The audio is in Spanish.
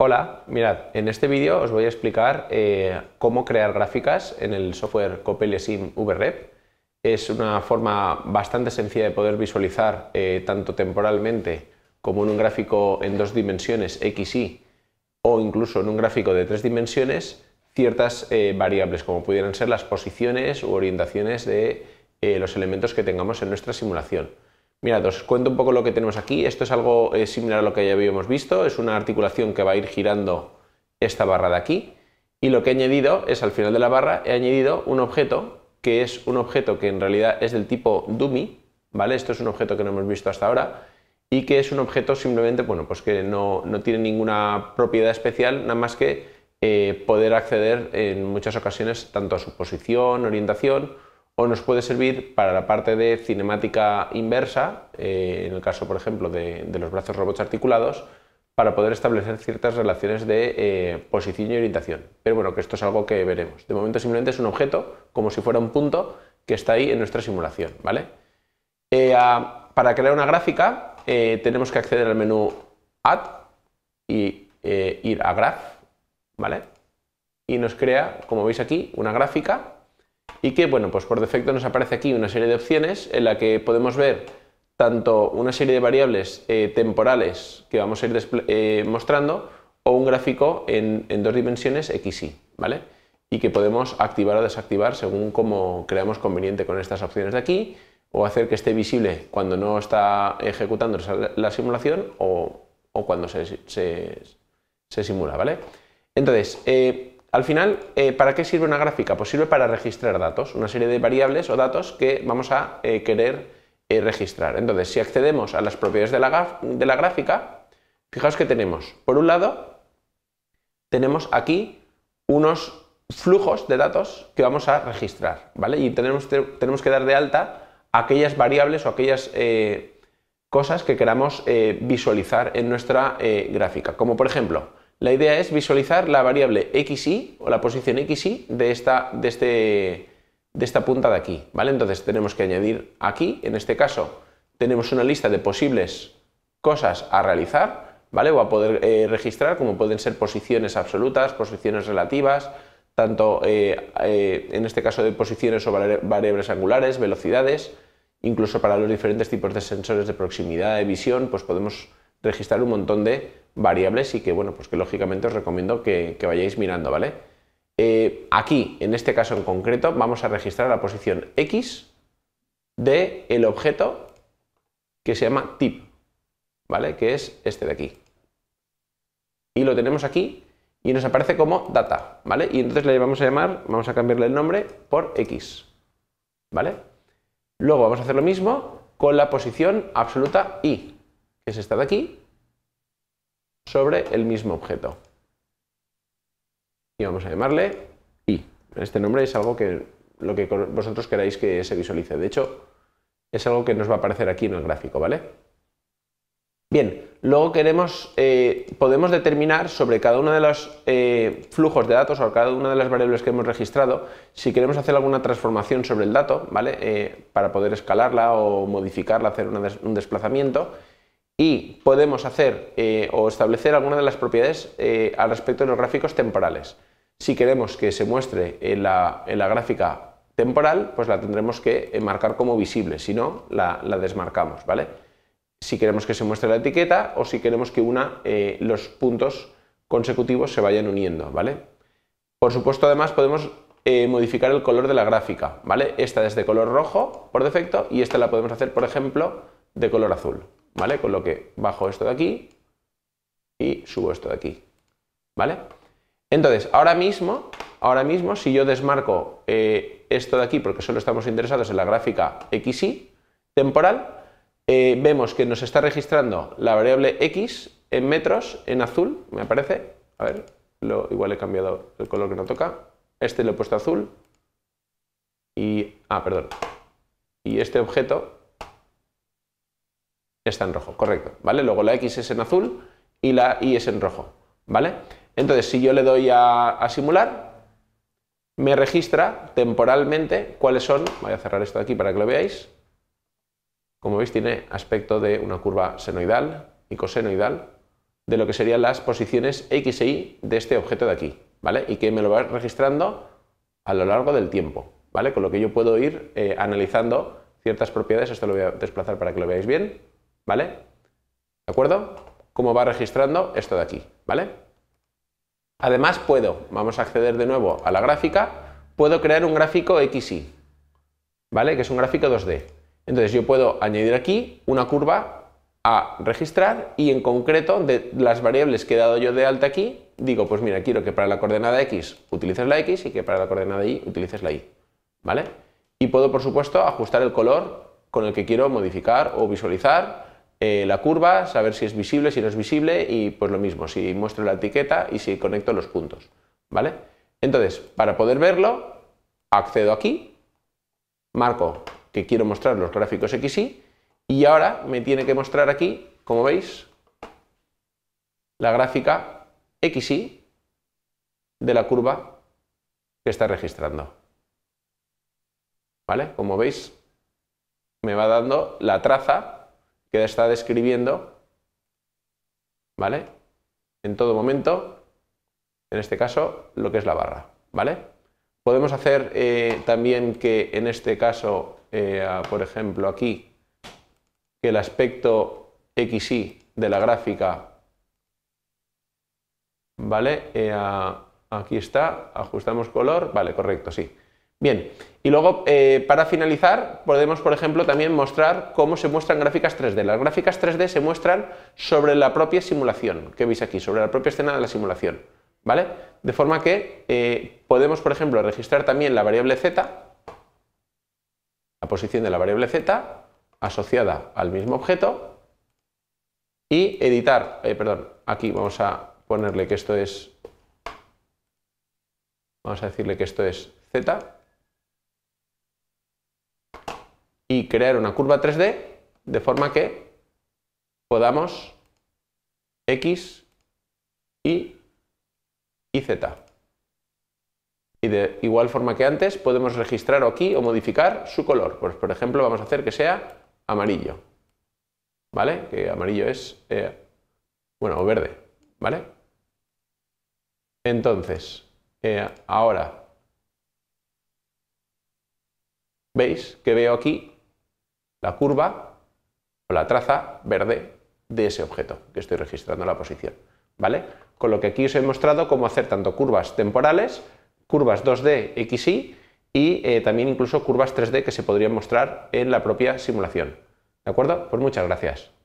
Hola, mirad, en este vídeo os voy a explicar eh, cómo crear gráficas en el software Copel VREP. Es una forma bastante sencilla de poder visualizar eh, tanto temporalmente como en un gráfico en dos dimensiones XY o incluso en un gráfico de tres dimensiones ciertas eh, variables como pudieran ser las posiciones u orientaciones de los elementos que tengamos en nuestra simulación. Mirad, os cuento un poco lo que tenemos aquí. Esto es algo eh, similar a lo que ya habíamos visto. Es una articulación que va a ir girando esta barra de aquí. Y lo que he añadido es al final de la barra, he añadido un objeto que es un objeto que en realidad es del tipo dummy. ¿Vale? Esto es un objeto que no hemos visto hasta ahora y que es un objeto simplemente, bueno, pues que no, tiene ninguna propiedad especial, nada más que eh, poder acceder en muchas ocasiones tanto a su posición, orientación o nos puede servir para la parte de cinemática inversa, eh, en el caso, por ejemplo, de, los brazos robots articulados, para poder establecer ciertas relaciones de eh, posición y orientación. Pero bueno, que esto es algo que veremos. De momento simplemente es un objeto, como si fuera un punto, que está ahí en nuestra simulación. ¿vale? Eh, para crear una gráfica tenemos que acceder al menú Add y ir a Graph, ¿vale? Y nos crea, como veis aquí, una gráfica y que, bueno, pues por defecto nos aparece aquí una serie de opciones en la que podemos ver tanto una serie de variables eh, temporales que vamos a ir eh, mostrando o un gráfico en, dos dimensiones x y, ¿vale? Y que podemos activar o desactivar según como creamos conveniente con estas opciones de aquí o hacer que esté visible cuando no está ejecutando la simulación o, o cuando se, simula, ¿vale? Entonces, eh, al final, eh, ¿para qué sirve una gráfica? Pues sirve para registrar datos, una serie de variables o datos que vamos a eh, querer eh, registrar. Entonces, si accedemos a las propiedades de la, gráfica, fijaos que tenemos, por un lado, tenemos aquí unos flujos de datos que vamos a registrar, ¿vale? Y tenemos que dar de alta aquellas variables o aquellas cosas que queramos visualizar en nuestra gráfica, como por ejemplo, la idea es visualizar la variable xy o la posición xy de esta, de, este, de esta punta de aquí. ¿vale? Entonces tenemos que añadir aquí, en este caso, tenemos una lista de posibles cosas a realizar, ¿vale? O a poder eh, registrar, como pueden ser posiciones absolutas, posiciones relativas, tanto eh, eh, en este caso de posiciones o variables angulares, velocidades, incluso para los diferentes tipos de sensores de proximidad, de visión, pues podemos registrar un montón de variables y que, bueno, pues que lógicamente os recomiendo que, vayáis mirando, ¿vale? Eh, aquí, en este caso en concreto, vamos a registrar la posición X de el objeto que se llama tip, ¿vale? Que es este de aquí. Y lo tenemos aquí y nos aparece como data, ¿vale? Y entonces le vamos a llamar, vamos a cambiarle el nombre por X, ¿vale? Luego vamos a hacer lo mismo con la posición absoluta Y, que es esta de aquí, sobre el mismo objeto. Y vamos a llamarle I. Este nombre es algo que lo que vosotros queráis que se visualice. De hecho, es algo que nos va a aparecer aquí en el gráfico, ¿vale? Bien, luego queremos, eh, podemos determinar sobre cada uno de los eh, flujos de datos o cada una de las variables que hemos registrado si queremos hacer alguna transformación sobre el dato, ¿vale? Eh, para poder escalarla o modificarla, hacer un desplazamiento y podemos hacer eh, o establecer alguna de las propiedades eh, al respecto de los gráficos temporales. Si queremos que se muestre en la, gráfica temporal, pues la tendremos que eh, marcar como visible, si no, la, desmarcamos, ¿vale? Si queremos que se muestre la etiqueta o si queremos que una los puntos consecutivos se vayan uniendo, ¿vale? Por supuesto, además podemos modificar el color de la gráfica, ¿vale? Esta es de color rojo por defecto y esta la podemos hacer, por ejemplo, de color azul. ¿Vale? Con lo que bajo esto de aquí y subo esto de aquí. ¿Vale? Entonces, ahora mismo, ahora mismo, si yo desmarco eh, esto de aquí, porque solo estamos interesados en la gráfica XY temporal, eh, vemos que nos está registrando la variable X en metros, en azul, me aparece. A ver, lo, igual he cambiado el color que no toca. Este lo he puesto azul. Y. Ah, perdón. Y este objeto está en rojo, correcto, ¿vale? Luego la X es en azul y la Y es en rojo, ¿vale? Entonces, si yo le doy a, simular, me registra temporalmente cuáles son, voy a cerrar esto de aquí para que lo veáis, como veis tiene aspecto de una curva senoidal y cosenoidal de lo que serían las posiciones X e Y de este objeto de aquí, ¿vale? Y que me lo va registrando a lo largo del tiempo, ¿vale? Con lo que yo puedo ir eh, analizando ciertas propiedades, esto lo voy a desplazar para que lo veáis bien, ¿Vale? ¿De acuerdo? ¿Cómo va registrando esto de aquí? ¿Vale? Además puedo, vamos a acceder de nuevo a la gráfica, puedo crear un gráfico XY, ¿vale? Que es un gráfico 2D. Entonces yo puedo añadir aquí una curva a registrar y en concreto de las variables que he dado yo de alta aquí, digo, pues mira, quiero que para la coordenada X utilices la X y que para la coordenada Y utilices la Y, ¿vale? Y puedo, por supuesto, ajustar el color con el que quiero modificar o visualizar eh, la curva, saber si es visible, si no es visible y pues lo mismo, si muestro la etiqueta y si conecto los puntos. ¿Vale? Entonces, para poder verlo, accedo aquí, marco que quiero mostrar los gráficos XY y ahora me tiene que mostrar aquí, como veis, la gráfica XY de la curva que está registrando. ¿Vale? Como veis, me va dando la traza que está describiendo, ¿vale? En todo momento, en este caso, lo que es la barra, ¿vale? Podemos hacer eh, también que en este caso, eh, por ejemplo, aquí, que el aspecto XY de la gráfica, ¿vale? Eh, aquí está, ajustamos color, vale, correcto, sí. Bien, y luego eh, para finalizar podemos, por ejemplo, también mostrar cómo se muestran gráficas 3D. Las gráficas 3D se muestran sobre la propia simulación, que veis aquí, sobre la propia escena de la simulación. ¿vale? De forma que eh, podemos, por ejemplo, registrar también la variable z, la posición de la variable z asociada al mismo objeto y editar, eh, perdón, aquí vamos a ponerle que esto es, vamos a decirle que esto es z y crear una curva 3D de forma que podamos X, Y y Z. Y de igual forma que antes podemos registrar aquí o modificar su color. Pues por ejemplo vamos a hacer que sea amarillo. ¿Vale? Que amarillo es... Eh, bueno, o verde. ¿Vale? Entonces, eh, ahora... ¿Veis que veo aquí la curva o la traza verde de ese objeto que estoy registrando la posición. ¿Vale? Con lo que aquí os he mostrado cómo hacer tanto curvas temporales, curvas 2D XY y eh, también incluso curvas 3D que se podrían mostrar en la propia simulación. ¿De acuerdo? Pues muchas gracias.